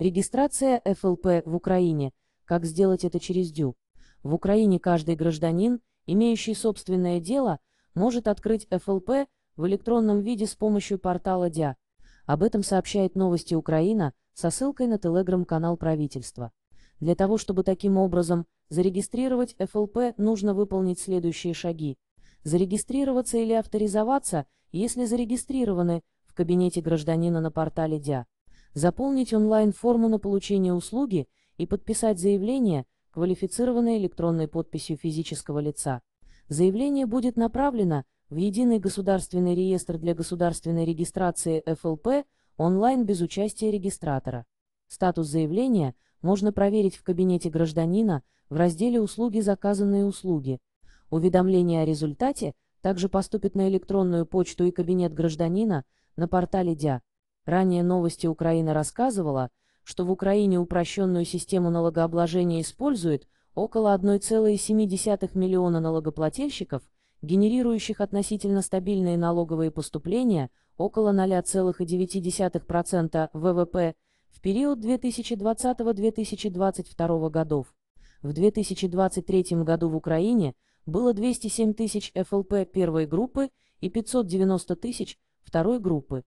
Регистрация ФЛП в Украине. Как сделать это через ДЮ? В Украине каждый гражданин, имеющий собственное дело, может открыть ФЛП в электронном виде с помощью портала ДИА. Об этом сообщает новости Украина со ссылкой на телеграм-канал правительства. Для того, чтобы таким образом зарегистрировать ФЛП, нужно выполнить следующие шаги. Зарегистрироваться или авторизоваться, если зарегистрированы в кабинете гражданина на портале ДИА заполнить онлайн-форму на получение услуги и подписать заявление, квалифицированной электронной подписью физического лица. Заявление будет направлено в Единый государственный реестр для государственной регистрации ФЛП онлайн без участия регистратора. Статус заявления можно проверить в кабинете гражданина в разделе «Услуги. Заказанные услуги». Уведомление о результате также поступит на электронную почту и кабинет гражданина на портале ДИА. Ранее новости Украина рассказывала, что в Украине упрощенную систему налогообложения использует около 1,7 миллиона налогоплательщиков, генерирующих относительно стабильные налоговые поступления около 0,9% ВВП в период 2020-2022 годов. В 2023 году в Украине было 207 тысяч ФЛП первой группы и 590 тысяч второй группы.